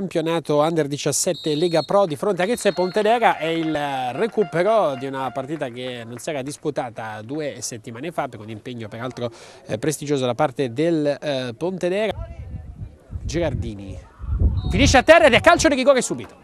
campionato Under 17 Lega Pro di fronte a Ghezzo e Pontedera è il recupero di una partita che non si era disputata due settimane fa con impegno peraltro eh, prestigioso da parte del eh, Pontedera. Gerardini finisce a terra ed è calcio di rigore subito.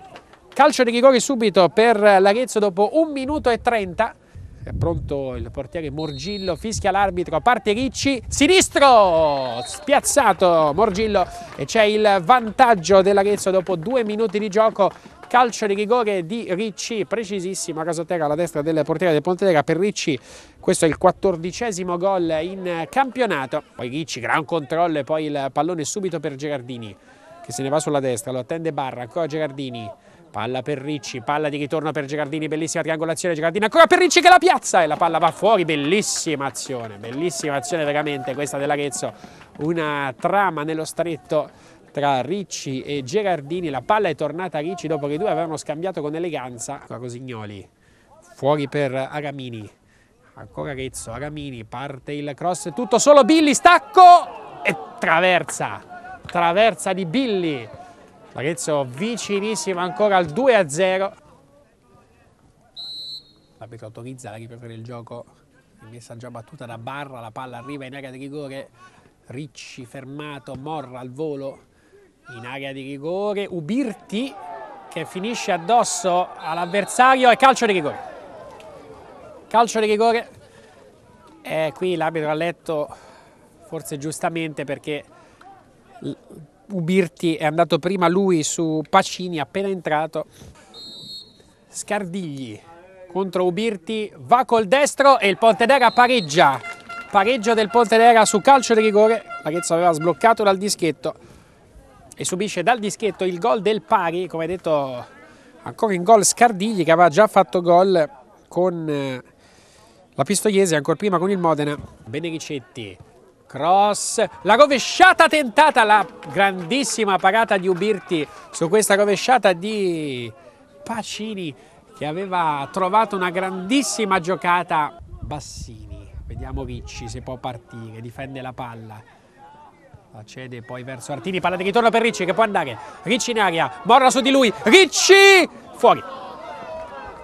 Calcio di rigore subito per l'Arezzo dopo 1 minuto e 30 è pronto il portiere Morgillo, fischia l'arbitro, parte Ricci, sinistro, spiazzato Morgillo e c'è il vantaggio dell'Arezzo dopo due minuti di gioco, calcio di rigore di Ricci, precisissimo a Casoterra alla destra del portiere del Pontedera per Ricci, questo è il quattordicesimo gol in campionato, poi Ricci, gran controllo e poi il pallone subito per Gerardini che se ne va sulla destra, lo attende Barra, ancora Gerardini, Palla per Ricci, palla di ritorno per Gegardini, bellissima triangolazione Gegardini, ancora per Ricci che la piazza e la palla va fuori, bellissima azione, bellissima azione veramente questa dell'Arezzo, una trama nello stretto tra Ricci e Gerardini, la palla è tornata a Ricci dopo che i due avevano scambiato con eleganza, ancora Cosignoli, fuori per Agamini, ancora Arezzo, Agamini, parte il cross, tutto solo Billy, stacco e traversa, traversa di Billy Arezzo vicinissimo ancora al 2-0. a L'arbitro autorizza la ripresa del gioco, messa già battuta da Barra, la palla arriva in area di rigore, Ricci fermato, Morra al volo in area di rigore, Ubirti che finisce addosso all'avversario e calcio di rigore. Calcio di rigore e eh, qui l'arbitro ha letto forse giustamente perché Ubirti è andato prima lui su Pacini, appena entrato. Scardigli contro Ubirti, va col destro e il Pontedera pareggia. Pareggio del Pontedera su calcio di rigore. L'Arezzo aveva sbloccato dal dischetto e subisce dal dischetto il gol del pari, come detto ancora in gol Scardigli che aveva già fatto gol con eh, la Pistoiese, ancora prima con il Modena. Benericetti cross, la rovesciata tentata, la grandissima parata di Ubirti su questa rovesciata di Pacini che aveva trovato una grandissima giocata. Bassini, vediamo Ricci se può partire, difende la palla. La cede poi verso Artini, palla di ritorno per Ricci che può andare. Ricci in aria, Morra su di lui, Ricci fuori.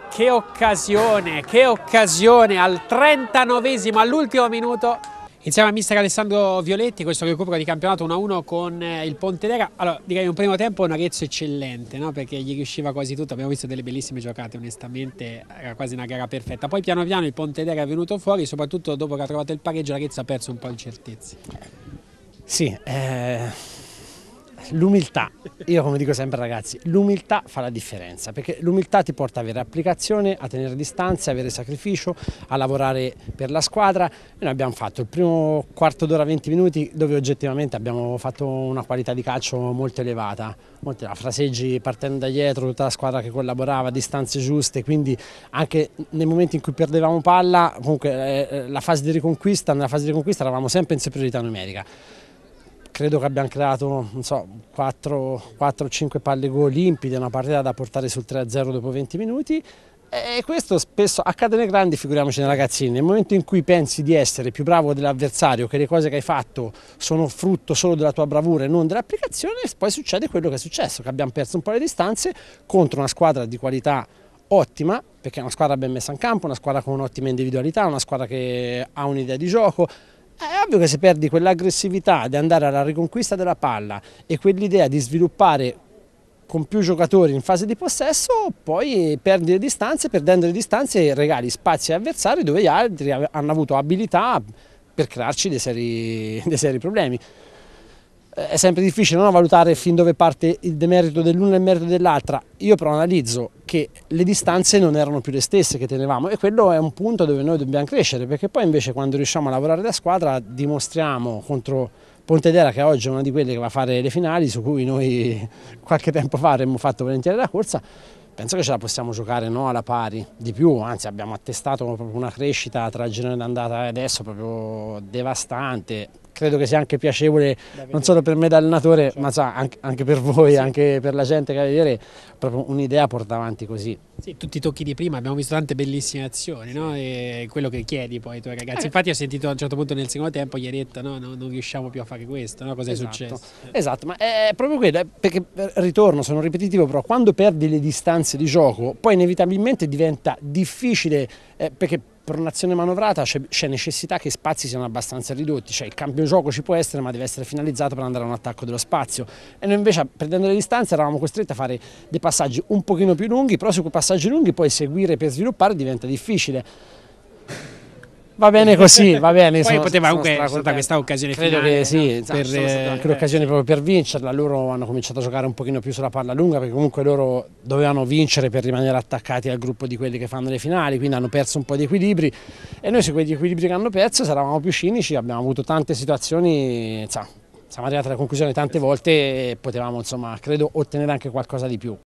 Che occasione, che occasione al 39 all'ultimo minuto Insieme a mister Alessandro Violetti, questo recupero di campionato 1-1 con eh, il Pontedera. Allora, direi un primo tempo un Arezzo eccellente, no? perché gli riusciva quasi tutto. Abbiamo visto delle bellissime giocate, onestamente era quasi una gara perfetta. Poi piano piano il Pontedera è venuto fuori, soprattutto dopo che ha trovato il pareggio l'Arezzo ha perso un po' di certezze. Sì, eh L'umiltà, io come dico sempre ragazzi, l'umiltà fa la differenza, perché l'umiltà ti porta a avere applicazione, a tenere distanze, a avere sacrificio, a lavorare per la squadra. e Noi abbiamo fatto il primo quarto d'ora, 20 minuti, dove oggettivamente abbiamo fatto una qualità di calcio molto elevata, molto fraseggi partendo da dietro, tutta la squadra che collaborava, distanze giuste, quindi anche nei momenti in cui perdevamo palla, comunque eh, eh la fase di riconquista, nella fase di riconquista eravamo sempre in superiorità numerica credo che abbiamo creato so, 4-5 palle gol limpide, una partita da portare sul 3-0 dopo 20 minuti e questo spesso accade nei grandi, figuriamoci nei ragazzini. Nel momento in cui pensi di essere più bravo dell'avversario, che le cose che hai fatto sono frutto solo della tua bravura e non dell'applicazione, poi succede quello che è successo, che abbiamo perso un po' le distanze contro una squadra di qualità ottima, perché è una squadra ben messa in campo, una squadra con un'ottima individualità, una squadra che ha un'idea di gioco, è ovvio che se perdi quell'aggressività di andare alla riconquista della palla e quell'idea di sviluppare con più giocatori in fase di possesso, poi perdi le distanze, perdendo le distanze regali spazi ai avversari dove gli altri hanno avuto abilità per crearci dei seri, dei seri problemi. Eh, è sempre difficile non valutare fin dove parte il demerito dell'una e il merito dell'altra. Io però analizzo che le distanze non erano più le stesse che tenevamo e quello è un punto dove noi dobbiamo crescere perché poi invece quando riusciamo a lavorare da squadra dimostriamo contro Pontedera che oggi è una di quelle che va a fare le finali su cui noi qualche tempo fa avremmo fatto volentieri la corsa penso che ce la possiamo giocare no, alla pari di più, anzi abbiamo attestato proprio una crescita tra il girone d'andata e adesso proprio devastante, credo che sia anche piacevole non solo per me da allenatore cioè. ma sa, anche, anche, per voi, sì. anche per la gente che va a vedere, proprio un'idea porta avanti così. Sì, tutti i tocchi di prima, abbiamo visto tante bellissime azioni, sì. no? E quello che chiedi poi ai tuoi ragazzi, eh. infatti ho sentito a un certo punto nel secondo tempo gli hai detto no, no, non riusciamo più a fare questo, no? cosa è esatto. successo? Esatto, ma è proprio quello, perché eh, ritorno, sono ripetitivo, però quando perdi le distanze esigenze di gioco, poi inevitabilmente diventa difficile eh, perché per un'azione manovrata c'è necessità che i spazi siano abbastanza ridotti, cioè il cambio gioco ci può essere ma deve essere finalizzato per andare a un attacco dello spazio e noi invece prendendo le distanze eravamo costretti a fare dei passaggi un pochino più lunghi, però su quei passaggi lunghi poi seguire per sviluppare diventa difficile. Va bene così, va bene. Poi sono, poteva anche stata questa occasione credo finale. Che, sì, no? esatto, per, eh, l'occasione proprio per vincerla. Loro hanno cominciato a giocare un pochino più sulla palla lunga perché comunque loro dovevano vincere per rimanere attaccati al gruppo di quelli che fanno le finali, quindi hanno perso un po' di equilibri e noi su quegli equilibri che hanno perso eravamo più cinici, abbiamo avuto tante situazioni, insomma, siamo arrivati alla conclusione tante volte e potevamo, insomma, credo, ottenere anche qualcosa di più.